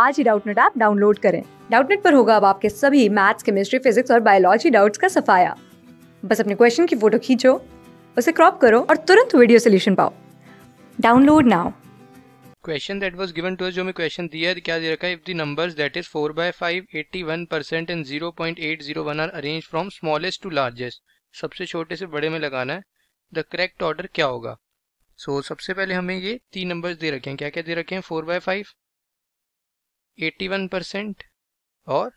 आज ही Doubtnut app download करें डाउटनेट पर होगा अब आपके सभी मैथ्स केमिस्ट्री फिजिक्स और बायोलॉजी डाउट्स का सफाया बस अपने क्वेश्चन की फोटो खींचो उसे क्रॉप करो और तुरंत वीडियो सोल्यूशन पाओ download now question that was given to us जो हमें क्वेश्चन दिया है क्या दे रखा है if the numbers that is 4 by 5 81% and 0.801 are arrange from smallest to largest सबसे छोटे से बड़े में लगाना है द करेक्ट ऑर्डर क्या होगा सो so, सबसे पहले हमें ये तीन नंबर्स दे रखे हैं क्या क्या दे रखे हैं फोर बाय फाइव 81 परसेंट और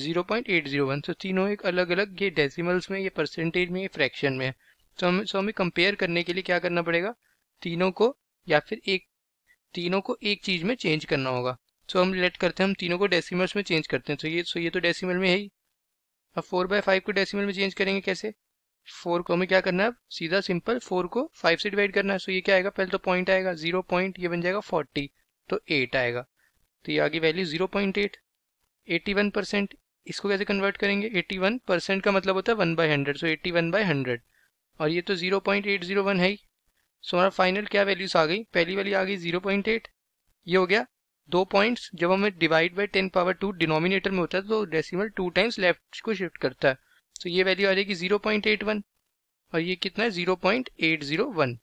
0.801 सो तो तीनों एक अलग अलग ये डेसिमल्स में ये परसेंटेज में ये फ्रैक्शन में है तो हमें सो हमें कंपेयर करने के लिए क्या करना पड़ेगा तीनों को या फिर एक तीनों को एक चीज़ में चेंज करना होगा सो तो so, हम लेट करते हैं हम तीनों को डेसिमल्स में चेंज करते हैं तो so, ये सो so, ये तो डेसिमल में है ही अब फोर बाय फाइव को डेसिमल में चेंज करेंगे कैसे फोर को हमें क्या करना है सीधा सिंपल फोर को फाइव से डिवाइड करना है सो तो so, ये क्या आएगा पहले तो पॉइंट आएगा जीरो पॉइंट ये बन जाएगा फोर्टी तो एट आएगा तो ये आ गई value zero point eight eighty one percent इसको कैसे कन्वर्ट करेंगे एटी वन परसेंट का मतलब होता है one by hundred so eighty one by hundred और ये तो zero point eight zero one है ही सो हमारा फाइनल क्या वैल्यूज आ गई पहली वाली आ गई जीरो पॉइंट एट ये हो गया दो पॉइंट्स जब हमें divide by ten power two denominator में होता है तो डेसिमल टू टाइम्स लेफ्ट को शिफ्ट करता है तो so ये वैल्यू आ जाएगी जीरो पॉइंट एट वन और ये कितना है zero point eight zero one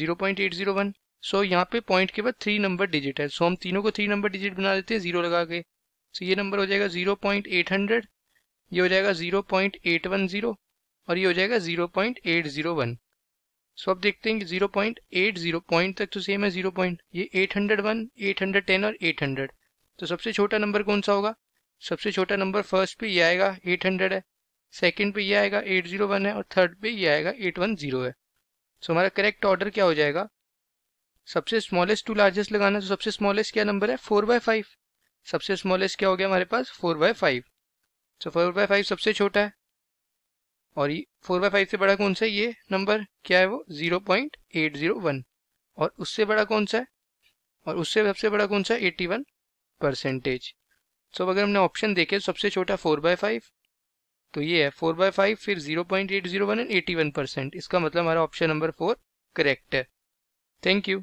zero point eight zero one so so, यहाँ पे पॉइंट के बाद थ्री नंबर डिजिट है सो so, हम तीनों को थ्री नंबर डिजिट बना देते हैं जीरो लगा के सो so, ये नंबर हो जाएगा जीरो पॉइंट एट हंड्रेड ये हो जाएगा zero point eight one zero और ये हो जाएगा zero point eight zero one so अब देखते हैं कि zero point eight zero point तक तो सेम है जीरो पॉइंट ये eight hundred one eight hundred ten और एट हंड्रेड तो सबसे छोटा नंबर कौन सा होगा सबसे छोटा नंबर फर्स्ट पे ये आएगा एट हंड्रेड है सेकेंड पे ये आएगा एट जीरो वन है और थर्ड पे ये आएगा एट वन जीरो है सो so, हमारा करेक्ट ऑर्डर क्या हो जाएगा सबसे स्मॉलेस्ट टू लार्जेस्ट लगाना है तो सबसे स्मॉलेस्ट क्या नंबर है फोर बाय फाइव सबसे स्मॉलेस्ट क्या हो गया हमारे पास फोर बाय फाइव तो फोर बाय फाइव सबसे छोटा है और ये फोर बाय फाइव से बड़ा कौन सा है ये नंबर क्या है वो zero point eight zero one और उससे बड़ा कौन सा है और उससे सबसे बड़ा कौन सा है एट्टी वन परसेंटेज सो अगर हमने ऑप्शन देखे तो सबसे छोटा फोर बाय फाइव तो ये है फोर बाय फाइव फिर zero point eight zero one and eighty one percent इसका मतलब हमारा ऑप्शन नंबर फोर करेक्ट है थैंक यू